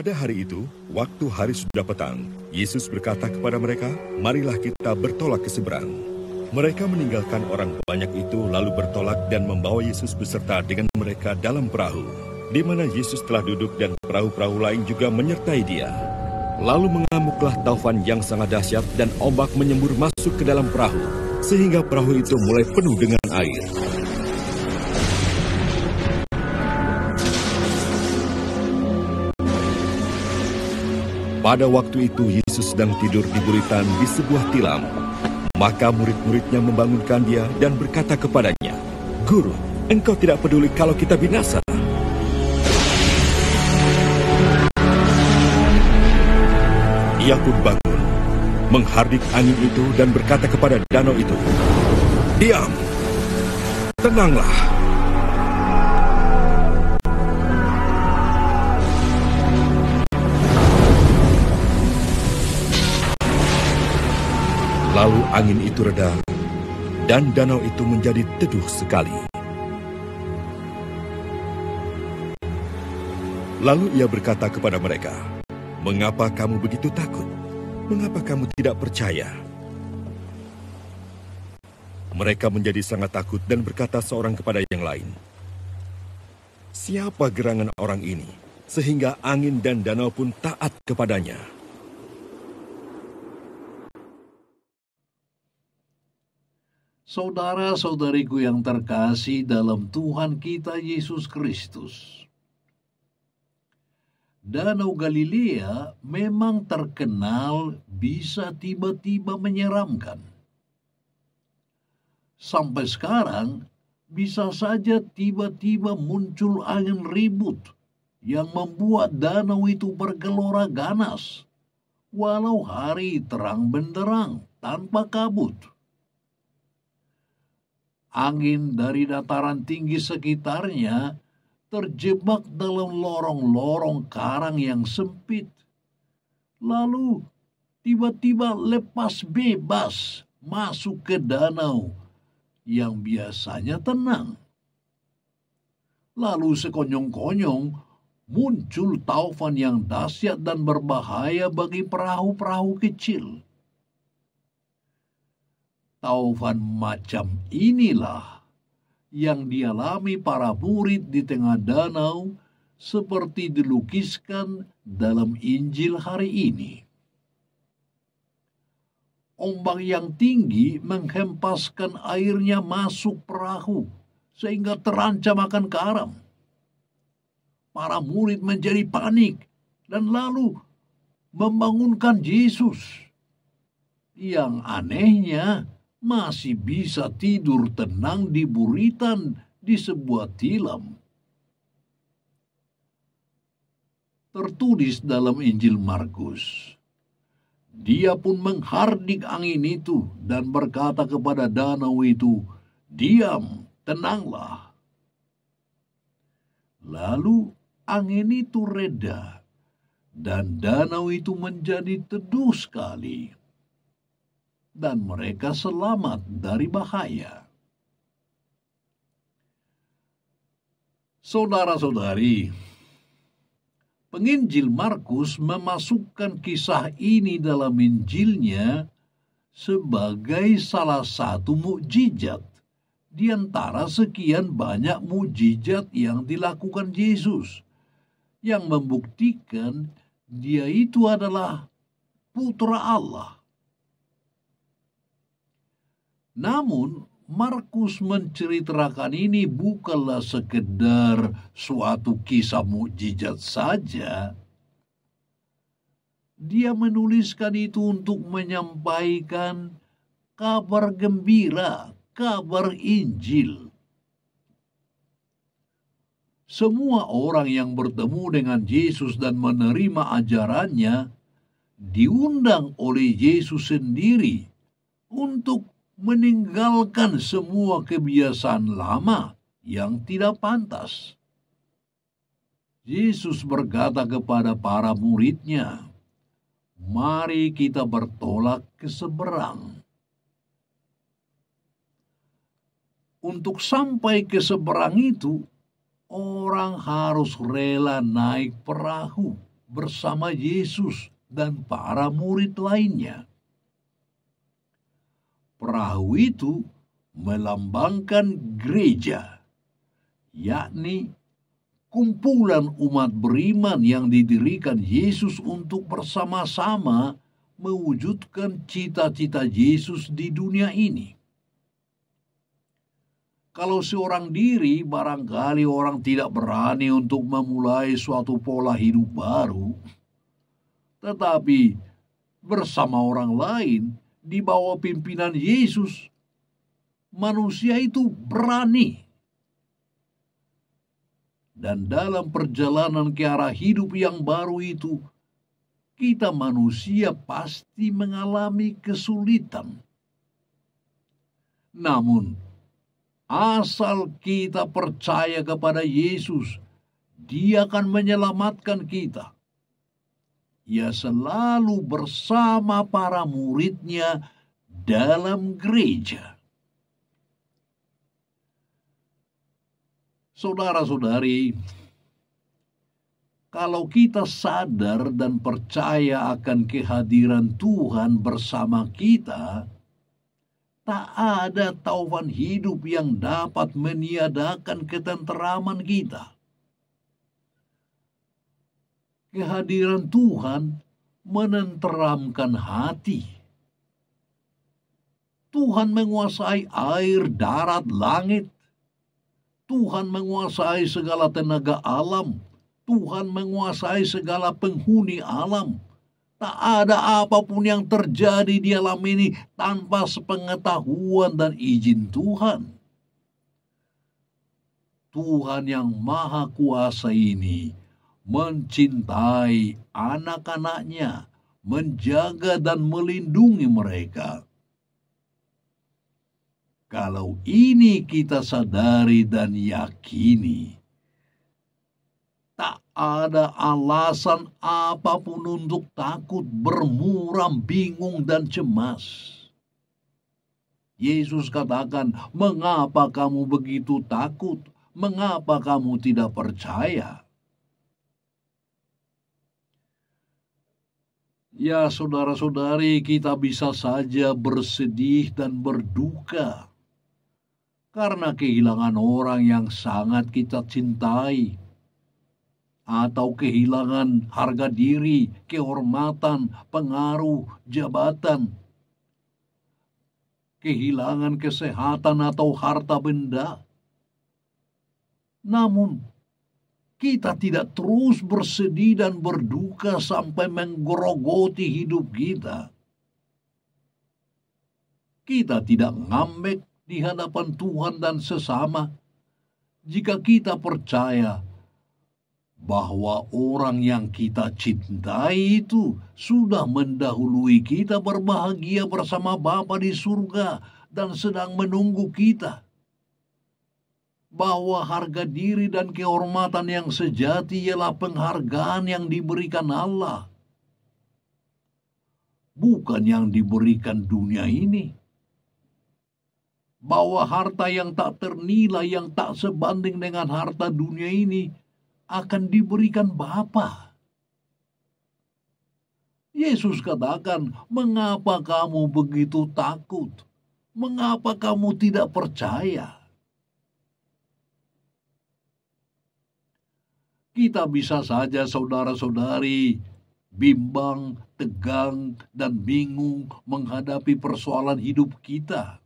Pada hari itu, waktu hari sudah petang, Yesus berkata kepada mereka, "Marilah kita bertolak ke seberang." Mereka meninggalkan orang banyak itu, lalu bertolak dan membawa Yesus beserta dengan mereka dalam perahu, di mana Yesus telah duduk, dan perahu-perahu lain juga menyertai Dia. Lalu mengamuklah taufan yang sangat dahsyat, dan ombak menyembur masuk ke dalam perahu, sehingga perahu itu mulai penuh dengan air. Pada waktu itu Yesus sedang tidur di buritan di sebuah tilam. Maka murid-muridnya membangunkan dia dan berkata kepadanya, Guru, engkau tidak peduli kalau kita binasa. Ia pun bangun, menghardik angin itu dan berkata kepada danau itu, Diam, tenanglah, Lalu angin itu reda, dan danau itu menjadi teduh sekali. Lalu ia berkata kepada mereka, "Mengapa kamu begitu takut? Mengapa kamu tidak percaya?" Mereka menjadi sangat takut dan berkata seorang kepada yang lain, "Siapa gerangan orang ini sehingga angin dan danau pun taat kepadanya?" Saudara-saudariku yang terkasih dalam Tuhan kita Yesus Kristus. Danau Galilea memang terkenal bisa tiba-tiba menyeramkan. Sampai sekarang, bisa saja tiba-tiba muncul angin ribut yang membuat danau itu bergelora ganas, walau hari terang benderang tanpa kabut angin dari dataran tinggi sekitarnya terjebak dalam lorong-lorong karang yang sempit. Lalu tiba-tiba lepas bebas masuk ke danau yang biasanya tenang. Lalu sekonyong-konyong muncul taufan yang dahsyat dan berbahaya bagi perahu-perahu kecil Taufan macam inilah yang dialami para murid di tengah danau seperti dilukiskan dalam Injil hari ini. Ombak yang tinggi menghempaskan airnya masuk perahu sehingga terancam akan karam. Para murid menjadi panik dan lalu membangunkan Yesus. Yang anehnya, masih bisa tidur tenang di buritan di sebuah tilam. Tertulis dalam Injil Markus, dia pun menghardik angin itu dan berkata kepada danau itu, "Diam, tenanglah." Lalu angin itu reda, dan danau itu menjadi teduh sekali dan mereka selamat dari bahaya. Saudara-saudari, penginjil Markus memasukkan kisah ini dalam Injilnya sebagai salah satu mukjizat di antara sekian banyak mukjizat yang dilakukan Yesus yang membuktikan dia itu adalah putra Allah. Namun, Markus menceritakan ini bukanlah sekedar suatu kisah mukjizat saja. Dia menuliskan itu untuk menyampaikan kabar gembira, kabar Injil. Semua orang yang bertemu dengan Yesus dan menerima ajarannya diundang oleh Yesus sendiri untuk meninggalkan semua kebiasaan lama yang tidak pantas. Yesus berkata kepada para muridnya, "Mari kita bertolak ke seberang." Untuk sampai ke seberang itu, orang harus rela naik perahu bersama Yesus dan para murid lainnya perahu itu melambangkan gereja, yakni kumpulan umat beriman yang didirikan Yesus untuk bersama-sama mewujudkan cita-cita Yesus di dunia ini. Kalau seorang diri, barangkali orang tidak berani untuk memulai suatu pola hidup baru, tetapi bersama orang lain, di bawah pimpinan Yesus, manusia itu berani. Dan dalam perjalanan ke arah hidup yang baru itu, kita manusia pasti mengalami kesulitan. Namun, asal kita percaya kepada Yesus, Dia akan menyelamatkan kita ia selalu bersama para muridnya dalam gereja. Saudara-saudari, kalau kita sadar dan percaya akan kehadiran Tuhan bersama kita, tak ada taufan hidup yang dapat meniadakan ketenteraman kita kehadiran Tuhan menenteramkan hati. Tuhan menguasai air, darat, langit. Tuhan menguasai segala tenaga alam. Tuhan menguasai segala penghuni alam. Tak ada apapun yang terjadi di alam ini tanpa sepengetahuan dan izin Tuhan. Tuhan yang Maha Kuasa ini mencintai anak-anaknya, menjaga dan melindungi mereka. Kalau ini kita sadari dan yakini, tak ada alasan apapun untuk takut, bermuram, bingung, dan cemas. Yesus katakan, "Mengapa kamu begitu takut? Mengapa kamu tidak percaya?" Ya saudara-saudari kita bisa saja bersedih dan berduka karena kehilangan orang yang sangat kita cintai, atau kehilangan harga diri, kehormatan, pengaruh, jabatan, kehilangan kesehatan, atau harta benda. Namun, kita tidak terus bersedih dan berduka sampai menggerogoti hidup kita. Kita tidak ngambek di hadapan Tuhan dan sesama jika kita percaya bahwa orang yang kita cintai itu sudah mendahului kita berbahagia bersama Bapa di surga dan sedang menunggu kita bahwa harga diri dan kehormatan yang sejati ialah penghargaan yang diberikan Allah, bukan yang diberikan dunia ini. Bahwa harta yang tak ternilai, yang tak sebanding dengan harta dunia ini, akan diberikan Bapa. Yesus katakan, "Mengapa kamu begitu takut? Mengapa kamu tidak percaya?" kita bisa saja saudara-saudari bimbang, tegang, dan bingung menghadapi persoalan hidup kita.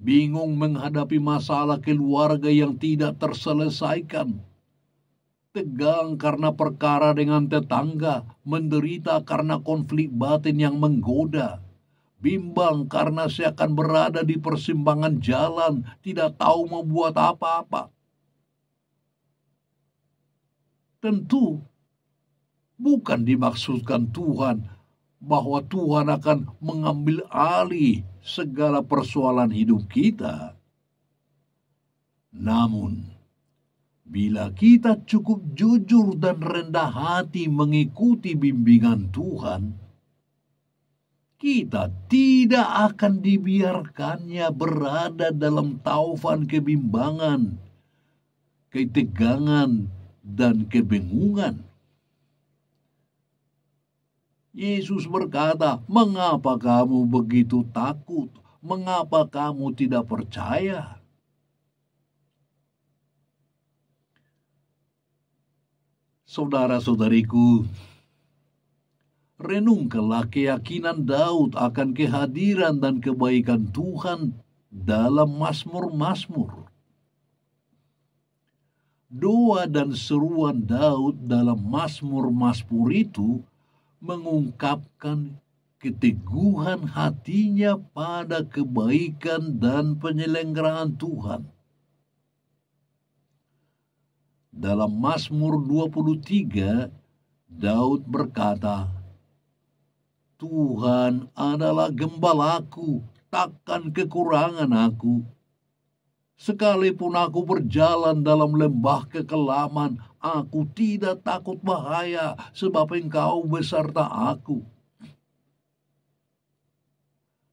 Bingung menghadapi masalah keluarga yang tidak terselesaikan. Tegang karena perkara dengan tetangga, menderita karena konflik batin yang menggoda. Bimbang karena seakan berada di persimpangan jalan, tidak tahu membuat apa-apa tentu bukan dimaksudkan Tuhan bahwa Tuhan akan mengambil alih segala persoalan hidup kita. Namun, bila kita cukup jujur dan rendah hati mengikuti bimbingan Tuhan, kita tidak akan dibiarkannya berada dalam taufan kebimbangan, ketegangan, dan kebingungan. Yesus berkata, "Mengapa kamu begitu takut? Mengapa kamu tidak percaya?" Saudara-saudariku, renungkanlah keyakinan Daud akan kehadiran dan kebaikan Tuhan dalam Masmur-Masmur doa dan seruan Daud dalam Mazmur-Mazmur itu mengungkapkan keteguhan hatinya pada kebaikan dan penyelenggaraan Tuhan. Dalam Mazmur 23, Daud berkata, Tuhan adalah gembalaku, takkan kekurangan aku Sekalipun aku berjalan dalam lembah kekelaman, aku tidak takut bahaya, sebab engkau beserta aku.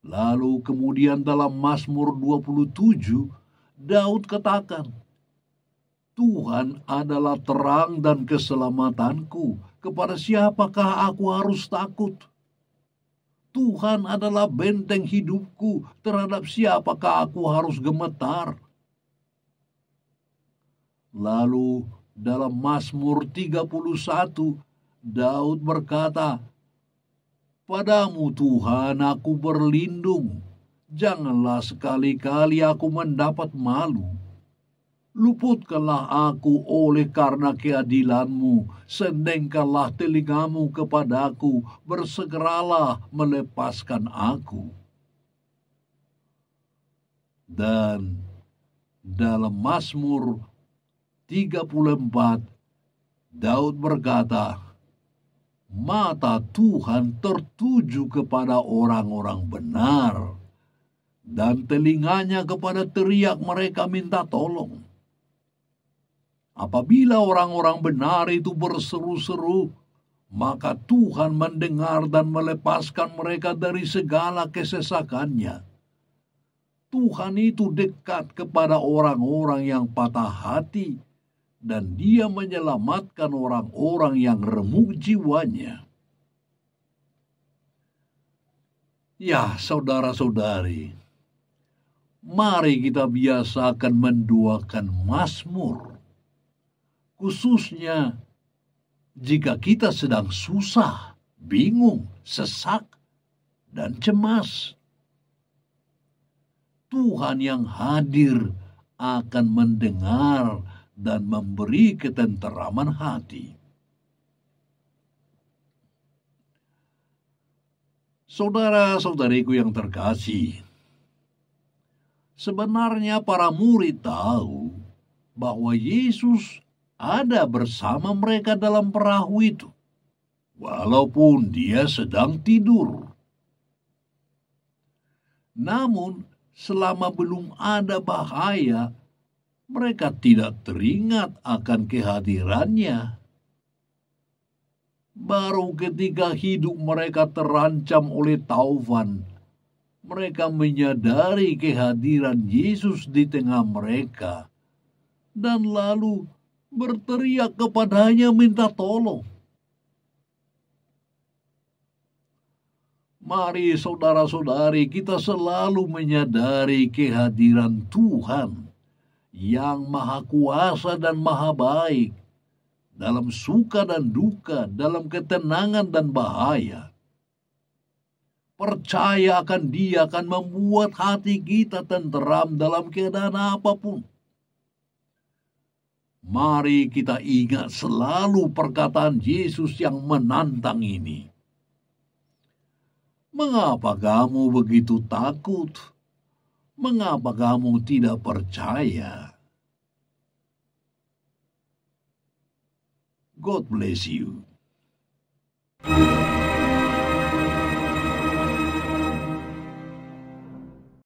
Lalu kemudian dalam Mazmur 27, Daud katakan, Tuhan adalah terang dan keselamatanku, kepada siapakah aku harus takut? Tuhan adalah benteng hidupku, terhadap siapakah aku harus gemetar?' Lalu dalam Mazmur 31 Daud berkata, "Padamu Tuhan aku berlindung, janganlah sekali-kali aku mendapat malu." Luputkanlah aku oleh karena keadilanmu, sendengkanlah telingamu kepadaku, bersegeralah melepaskan aku. Dan dalam Mazmur 34 Daud berkata, "Mata Tuhan tertuju kepada orang-orang benar dan telinganya kepada teriak mereka minta tolong." Apabila orang-orang benar itu berseru-seru, maka Tuhan mendengar dan melepaskan mereka dari segala kesesakannya. Tuhan itu dekat kepada orang-orang yang patah hati dan dia menyelamatkan orang-orang yang remuk jiwanya. Ya, saudara-saudari, mari kita biasakan menduakan Mazmur. Khususnya jika kita sedang susah, bingung, sesak, dan cemas. Tuhan yang hadir akan mendengar dan memberi ketenteraman hati. Saudara-saudariku yang terkasih, sebenarnya para murid tahu bahwa Yesus ada bersama mereka dalam perahu itu, walaupun dia sedang tidur. Namun, selama belum ada bahaya mereka tidak teringat akan kehadirannya. Baru ketika hidup mereka terancam oleh taufan, mereka menyadari kehadiran Yesus di tengah mereka dan lalu berteriak kepadanya minta tolong. Mari saudara-saudari kita selalu menyadari kehadiran Tuhan yang maha kuasa dan maha baik, dalam suka dan duka, dalam ketenangan dan bahaya. Percaya akan dia akan membuat hati kita tenteram dalam keadaan apapun. Mari kita ingat selalu perkataan Yesus yang menantang ini. Mengapa kamu begitu takut? mengapa kamu tidak percaya? God bless you.